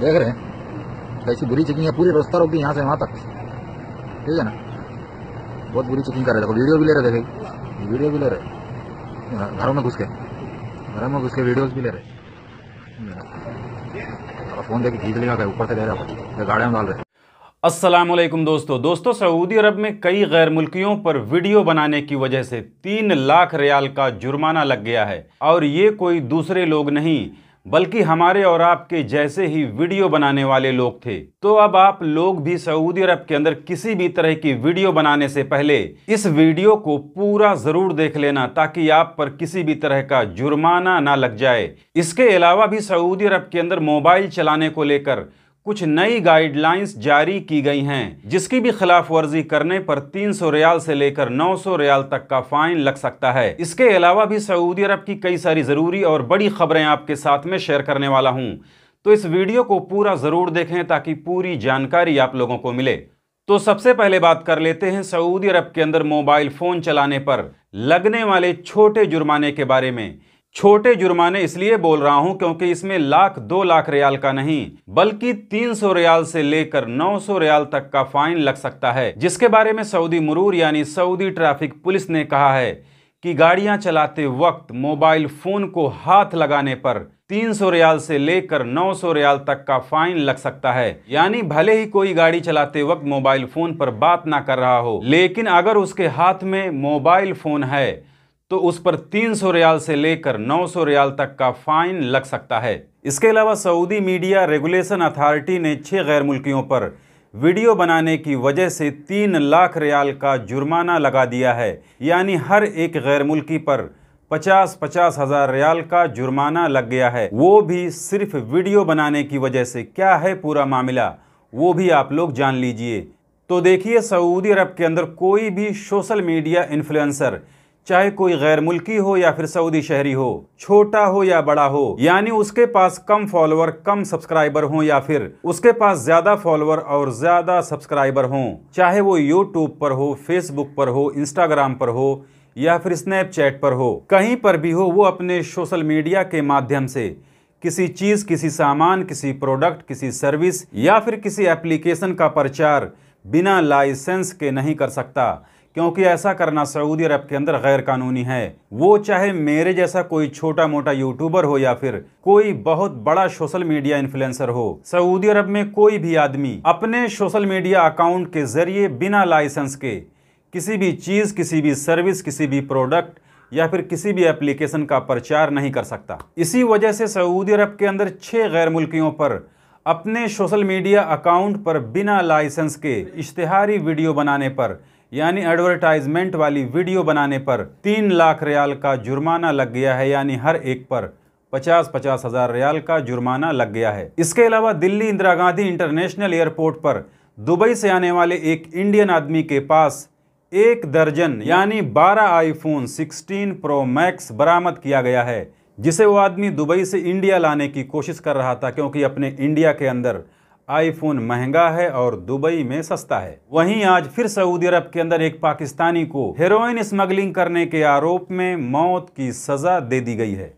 देख रहे हैं कैसी बुरी चेकिंग है पूरी रास्ता रोक दी यहाँ से वहाँ तक ठीक है ना बहुत बुरी चेकिंग कर रहे देखो वीडियो भी ले रहे थे भाई वीडियो भी ले रहे घरों में घुस के घरों में घुस के वीडियोज भी ले रहे फोन देख खींच लेगा ऊपर से ले रहा गाड़ियाँ डाल रहे असलम दोस्तों दोस्तों सऊदी अरब में कई गैर मुल्कियों पर वीडियो बनाने की वजह से तीन लाख रियाल का जुर्माना लग गया है और ये कोई दूसरे लोग नहीं बल्कि हमारे और आपके जैसे ही वीडियो बनाने वाले लोग थे तो अब आप लोग भी सऊदी अरब के अंदर किसी भी तरह की वीडियो बनाने से पहले इस वीडियो को पूरा जरूर देख लेना ताकि आप पर किसी भी तरह का जुर्माना ना लग जाए इसके अलावा भी सऊदी अरब के अंदर मोबाइल चलाने को लेकर कुछ नई गाइडलाइंस जारी की गई हैं जिसकी भी खिलाफ वर्जी करने पर 300 रियाल से लेकर 900 रियाल तक का फाइन लग सकता है इसके अलावा भी सऊदी अरब की कई सारी ज़रूरी और बड़ी खबरें आपके साथ में शेयर करने वाला हूं तो इस वीडियो को पूरा ज़रूर देखें ताकि पूरी जानकारी आप लोगों को मिले तो सबसे पहले बात कर लेते हैं सऊदी अरब के अंदर मोबाइल फ़ोन चलाने पर लगने वाले छोटे जुर्माने के बारे में छोटे जुर्माने इसलिए बोल रहा हूं क्योंकि इसमें लाख दो लाख रियाल का नहीं बल्कि 300 रियाल से लेकर 900 रियाल तक का फाइन लग सकता है जिसके बारे में सऊदी मरूर यानी सऊदी ट्रैफिक पुलिस ने कहा है कि गाड़ियां चलाते वक्त मोबाइल फोन को हाथ लगाने पर 300 रियाल से लेकर 900 रियाल तक का फाइन लग सकता है यानी भले ही कोई गाड़ी चलाते वक्त मोबाइल फोन पर बात ना कर रहा हो लेकिन अगर उसके हाथ में मोबाइल फोन है तो उस पर 300 रियाल से लेकर 900 रियाल तक का फाइन लग सकता है इसके अलावा सऊदी मीडिया रेगुलेशन अथॉरिटी ने छह गैर मुल्कियों पर वीडियो बनाने की वजह से तीन लाख रियाल का जुर्माना लगा दिया है यानी हर एक गैर मुल्की पर पचास पचास हज़ार रियाल का जुर्माना लग गया है वो भी सिर्फ वीडियो बनाने की वजह से क्या है पूरा मामला वो भी आप लोग जान लीजिए तो देखिए सऊदी अरब के अंदर कोई भी सोशल मीडिया इन्फ्लुएंसर चाहे कोई गैर मुल्की हो या फिर सऊदी शहरी हो छोटा हो या बड़ा हो यानी उसके पास कम फॉलोअर कम सब्सक्राइबर हो या फिर उसके पास ज्यादा फॉलोअर और ज्यादा सब्सक्राइबर हो चाहे वो यूट्यूब पर हो फेसबुक पर हो इंस्टाग्राम पर हो या फिर स्नैपचैट पर हो कहीं पर भी हो वो अपने सोशल मीडिया के माध्यम से किसी चीज़ किसी सामान किसी प्रोडक्ट किसी सर्विस या फिर किसी एप्लीकेशन का प्रचार बिना लाइसेंस के नहीं कर सकता क्योंकि ऐसा करना सऊदी अरब के अंदर गैर कानूनी है वो चाहे मेरे जैसा कोई छोटा मोटा यूट्यूबर हो या फिर कोई बहुत बड़ा सोशल मीडिया इन्फ्लुएंसर हो सऊदी अरब में कोई भी आदमी अपने सोशल मीडिया अकाउंट के जरिए बिना लाइसेंस के किसी भी चीज़ किसी भी सर्विस किसी भी प्रोडक्ट या फिर किसी भी एप्लीकेशन का प्रचार नहीं कर सकता इसी वजह से सऊदी अरब के अंदर छः गैर मुल्कियों पर अपने सोशल मीडिया अकाउंट पर बिना लाइसेंस के इश्तहारी वीडियो बनाने पर यानी एडवर्टाइजमेंट वाली वीडियो बनाने पर तीन लाख रियाल का जुर्माना लग गया है यानी हर एक पर पचास पचास हज़ार रियाल का जुर्माना लग गया है इसके अलावा दिल्ली इंदिरा गांधी इंटरनेशनल एयरपोर्ट पर दुबई से आने वाले एक इंडियन आदमी के पास एक दर्जन यानी 12 आईफोन 16 प्रो मैक्स बरामद किया गया है जिसे वो आदमी दुबई से इंडिया लाने की कोशिश कर रहा था क्योंकि अपने इंडिया के अंदर आईफोन महंगा है और दुबई में सस्ता है वहीं आज फिर सऊदी अरब के अंदर एक पाकिस्तानी को हेरोइन स्मगलिंग करने के आरोप में मौत की सजा दे दी गई है